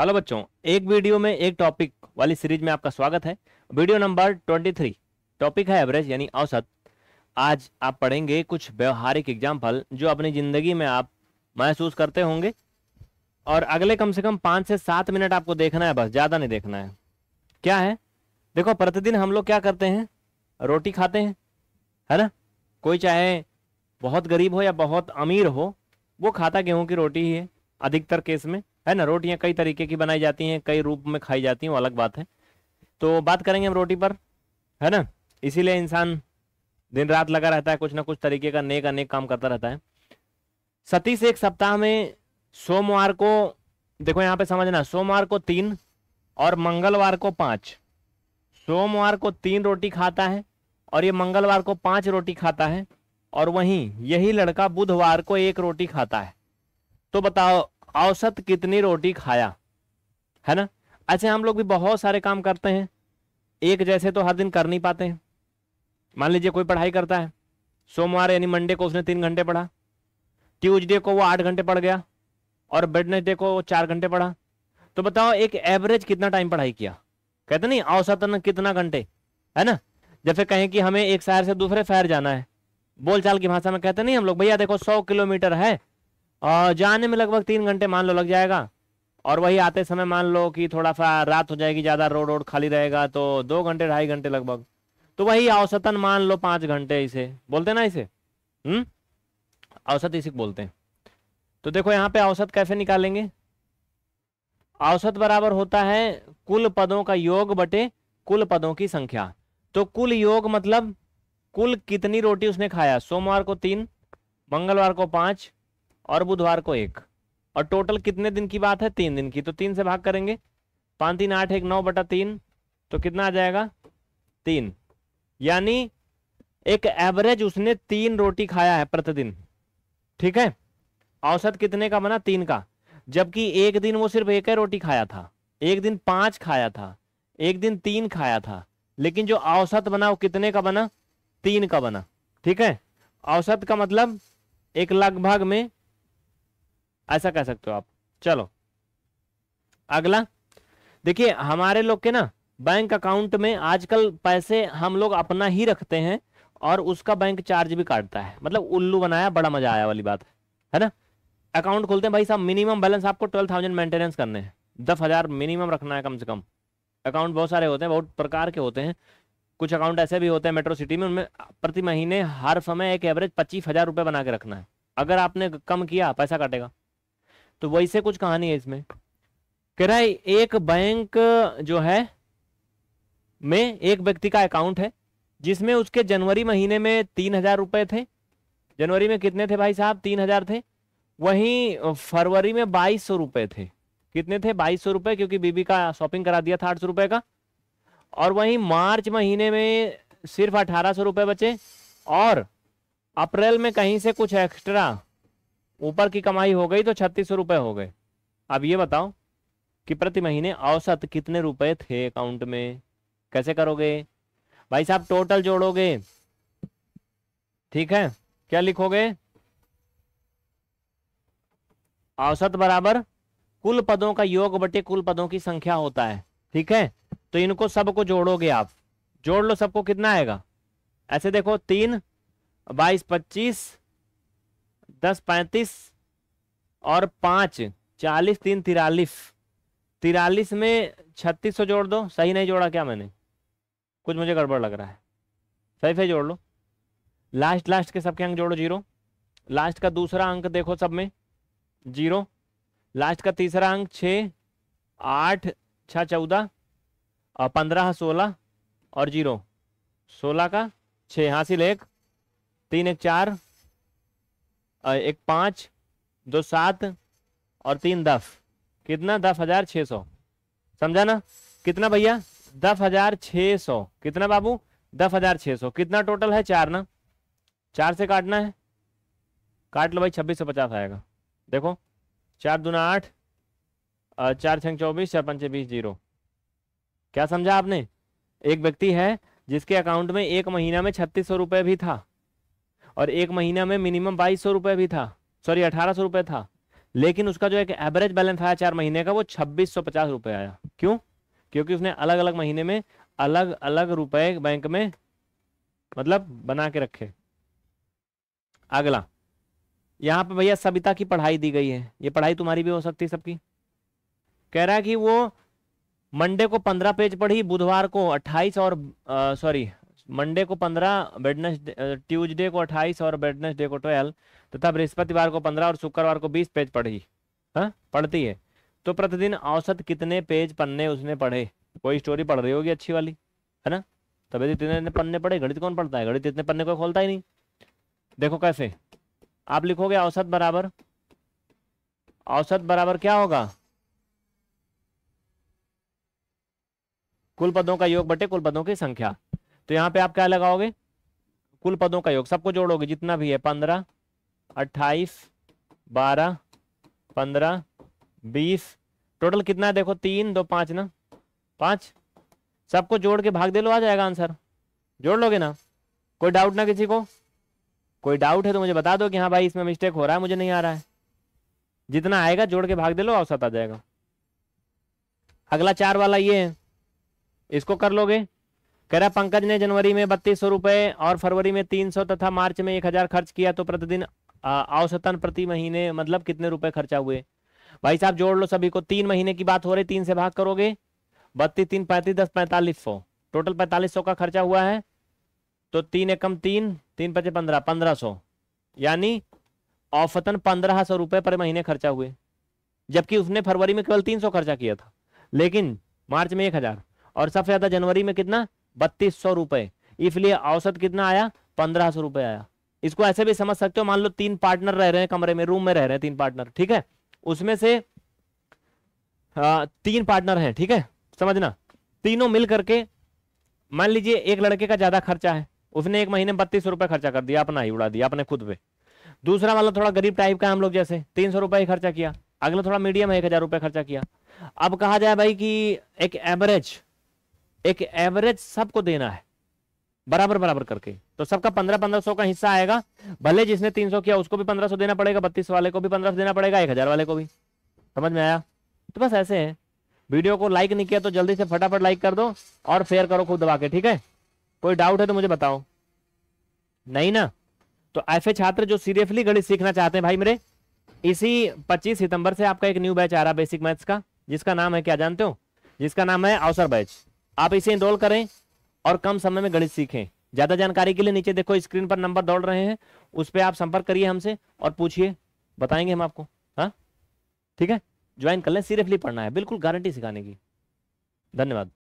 hello बच्चों एक video में एक टॉपिक वाली सीरीज में आपका स्वागत है वीडियो नंबर 23 टॉपिक है एवरेज यानी औसत आज आप पढ़ेंगे कुछ व्यवहारिक एग्जाम्पल जो अपनी ज़िंदगी में आप महसूस करते होंगे और अगले कम से कम पाँच से सात मिनट आपको देखना है बस ज़्यादा नहीं देखना है क्या है देखो प्रतिदिन हम लोग क्या करते हैं रोटी खाते हैं है ना कोई चाहे बहुत गरीब हो या बहुत अमीर हो वो खाता गेहूं की रोटी ही है अधिकतर केस में है ना रोटियां कई तरीके की बनाई जाती हैं कई रूप में खाई जाती हैं वो अलग बात है तो बात करेंगे हम रोटी पर है ना इसीलिए इंसान दिन रात लगा रहता है कुछ ना कुछ तरीके का नेक अनेक काम करता रहता है सती से एक सप्ताह में सोमवार को देखो यहाँ पे समझना सोमवार को तीन और मंगलवार को पांच सोमवार को तीन रोटी खाता है और ये मंगलवार को पांच रोटी खाता है और वहीं यही लड़का बुधवार को एक रोटी खाता है तो बताओ औसत कितनी रोटी खाया है ना अच्छा हम लोग भी बहुत सारे काम करते हैं एक जैसे तो हर दिन कर नहीं पाते हैं मान लीजिए कोई पढ़ाई करता है सोमवार यानी मंडे को उसने तीन घंटे पढ़ा ट्यूजडे को वो आठ घंटे पढ़ गया और वेडनेसडे को वो चार घंटे पढ़ा तो बताओ एक एवरेज कितना टाइम पढ़ाई किया कहते नहीं औसतन कितना घंटे है ना जैसे कहें कि हमें एक शहर से दूसरे शहर जाना है बोलचाल की भाषा में कहते नहीं हम लोग भैया देखो सौ किलोमीटर है और जाने में लगभग तीन घंटे मान लो लग जाएगा और वही आते समय मान लो कि थोड़ा सा रात हो जाएगी ज़्यादा रोड रोड खाली रहेगा तो दो घंटे ढाई घंटे लगभग तो वही औसतन मान लो पांच घंटे इसे बोलते ना इसे हम्म औसत इसी बोलते हैं तो देखो यहाँ पे औसत कैसे निकालेंगे औसत बराबर होता है कुल पदों का योग बटे कुल पदों की संख्या तो कुल योग मतलब कुल कितनी रोटी उसने खाया सोमवार को तीन मंगलवार को पांच और बुधवार को एक और टोटल कितने दिन की बात है तीन दिन की तो तीन से भाग करेंगे पाँच तीन आठ एक नौ बटा तीन तो कितना आ जाएगा तीन यानी एक एवरेज उसने तीन रोटी खाया है प्रतिदिन ठीक है औसत कितने का बना तीन का जबकि एक दिन वो सिर्फ एक ही रोटी खाया था एक दिन पांच खाया था एक दिन तीन खाया था लेकिन जो औसत बना वो कितने का बना तीन का बना ठीक है औसत का मतलब एक लगभग में ऐसा कह सकते हो आप चलो अगला देखिए हमारे लोग के ना बैंक अकाउंट में आजकल पैसे हम लोग अपना ही रखते हैं और उसका बैंक चार्ज भी काटता है मतलब उल्लू बनाया बड़ा मजा आया वाली बात है ना अकाउंट खोलते हैं भाई साहब मिनिमम बैलेंस आपको ट्वेल्व थाउजेंड मेंटेनेंस करने हैं दस हज़ार मिनिमम रखना है कम से कम अकाउंट बहुत सारे होते हैं बहुत प्रकार के होते हैं कुछ अकाउंट ऐसे भी होते हैं मेट्रो सिटी में उनमें प्रति महीने हर समय एक एवरेज पच्चीस हज़ार रुपये बना के रखना है अगर आपने कम किया पैसा काटेगा तो वैसे कुछ कहानी है इसमें कह रहा है एक बैंक जो है में एक व्यक्ति का अकाउंट है जिसमें उसके जनवरी महीने में तीन हजार रुपए थे जनवरी में कितने थे भाई साहब तीन हजार थे वहीं फरवरी में बाईस सौ रुपए थे कितने थे बाईस सौ रुपए क्योंकि बीबी का शॉपिंग करा दिया था आठ सौ रुपए का और वहीं मार्च महीने में सिर्फ अठारह सौ रुपए बचे और अप्रैल में कहीं से कुछ एक्स्ट्रा ऊपर की कमाई हो गई तो छत्तीस रुपए हो गए अब ये बताओ कि प्रति महीने औसत कितने रुपए थे अकाउंट में कैसे करोगे भाई साहब टोटल जोड़ोगे ठीक है क्या लिखोगे औसत बराबर कुल पदों का योग बटे कुल पदों की संख्या होता है ठीक है तो इनको सबको जोड़ोगे आप जोड़ लो सबको कितना आएगा ऐसे देखो तीन बाईस पच्चीस दस पैंतीस और पाँच चालीस तीन तिरालीस तिरालीस में छत्तीस सौ जोड़ दो सही नहीं जोड़ा क्या मैंने कुछ मुझे गड़बड़ लग रहा है सही सही जोड़ लो लास्ट लास्ट के सबके अंक जोड़ो जीरो लास्ट का दूसरा अंक देखो सब में जीरो लास्ट का तीसरा अंक छः आठ छः चौदह और पंद्रह सोलह और जीरो सोलह का छः हासिल एक तीन एक चार एक पाँच दो सात और तीन दस कितना दस हजार छः सौ समझा ना कितना भैया दस हजार छः सौ कितना बाबू दस हजार छः सौ कितना टोटल है चार ना चार से काटना है काट लो भाई छब्बीस सौ पचास आएगा देखो चार दूना आठ चार छंग चौबीस चार पंचे बीस जीरो क्या समझा आपने एक व्यक्ति है जिसके अकाउंट में एक महीना में छत्तीस सौ रुपये भी था और एक महीना में मिनिमम बाईस सौ रुपए भी था सॉरी अठारह सौ रुपए था लेकिन उसका जो एक एवरेज बैलेंस आया चार महीने का वो छब्बीस सौ पचास रुपए आया क्यों क्योंकि उसने अलग अलग महीने में अलग अलग रुपए बैंक में मतलब बना के रखे अगला यहाँ पे भैया सविता की पढ़ाई दी गई है ये पढ़ाई तुम्हारी भी हो सकती है सबकी कह रहा है कि वो मंडे को पंद्रह पेज पढ़ी बुधवार को अट्ठाईस और सॉरी मंडे को पंद्रह वेडनेस ट्यूजडे को अट्ठाईस और वेडनेसडे को ट्वेल्व तथा बृहस्पतिवार को पंद्रह और शुक्रवार को बीस पेज पढ़ी हाँ पढ़ती है तो प्रतिदिन औसत कितने पेज पन्ने उसने पढ़े कोई स्टोरी पढ़ रही होगी अच्छी वाली है ना तब यदि तो इतने पन्ने पढ़े गणित कौन पढ़ता है गणित इतने पन्ने को खोलता ही नहीं देखो कैसे आप लिखोगे औसत बराबर औसत बराबर क्या होगा कुल पदों का योग बटे कुल पदों की संख्या तो यहाँ पे आप क्या लगाओगे कुल पदों का योग सबको जोड़ोगे जितना भी है पंद्रह अट्ठाईस बारह पंद्रह बीस टोटल कितना है देखो तीन दो पांच ना पांच सबको जोड़ के भाग दे लो आ जाएगा आंसर जोड़ लोगे ना कोई डाउट ना किसी को कोई डाउट है तो मुझे बता दो कि हाँ भाई इसमें मिस्टेक हो रहा है मुझे नहीं आ रहा है जितना आएगा जोड़ के भाग दे लो औसत आ जाएगा अगला चार वाला ये है इसको कर लोगे कह रहा पंकज ने जनवरी में बत्तीस सौ रुपए और फरवरी में तीन सौ तथा मार्च में एक हजार खर्च किया तो प्रतिदिन औसतन प्रति महीने मतलब कितने रुपए खर्चा हुए भाई साहब जोड़ लो सभी को तीन महीने की बात हो रही तीन से भाग करोगे बत्तीस तीन पैंतीस दस पैंतालीस सौ टोटल पैंतालीस सौ का खर्चा हुआ है तो तीन एकम तीन तीन पचे पंद्रह पंद्रह सौ यानी औसतन पंद्रह सौ रुपए पर महीने खर्चा हुए जबकि उसने फरवरी में केवल तीन सौ खर्चा किया था लेकिन मार्च में एक हजार और सबसे ज्यादा जनवरी में कितना बत्तीस सौ रुपए इसलिए औसत कितना आया पंद्रह सौ रुपए आया इसको ऐसे भी समझ सकते हो मान लो तीन पार्टनर रह रहे हैं कमरे में रूम में रह रहे हैं तीन पार्टनर ठीक है उसमें से आ, तीन पार्टनर हैं ठीक है समझना तीनों मिल करके मान लीजिए एक लड़के का ज्यादा खर्चा है उसने एक महीने बत्तीस सौ रुपये खर्चा कर दिया अपना ही उड़ा दिया अपने खुद पे दूसरा वाला थोड़ा गरीब टाइप का हम लोग जैसे तीन सौ रुपये ही खर्चा किया अगला थोड़ा मीडियम है एक हजार रुपये खर्चा किया अब कहा जाए भाई कि एक एवरेज एक एवरेज सबको देना है बराबर बराबर करके तो सबका पंद्रह पंद्रह सौ का हिस्सा आएगा भले जिसने तीन सौ किया उसको भी पंद्रह सौ देना पड़ेगा बत्तीस वाले को भी पंद्रह सौ देना पड़ेगा एक हजार वाले को भी समझ में आया तो बस ऐसे है वीडियो को लाइक नहीं किया तो जल्दी से फटाफट लाइक कर दो और शेयर करो खुद दबा के ठीक है कोई डाउट है तो मुझे बताओ नहीं ना तो ऐसे छात्र जो सीरियसली गणित सीखना चाहते हैं भाई मेरे इसी पच्चीस सितंबर से आपका एक न्यू बैच आ रहा है बेसिक मैथ्स का जिसका नाम है क्या जानते हो जिसका नाम है अवसर बैच आप इसे इनरोल करें और कम समय में गणित सीखें ज़्यादा जानकारी के लिए नीचे देखो स्क्रीन पर नंबर दौड़ रहे हैं उस पर आप संपर्क करिए हमसे और पूछिए बताएंगे हम आपको हाँ ठीक है ज्वाइन कर लें सीरियसली पढ़ना है बिल्कुल गारंटी सिखाने की धन्यवाद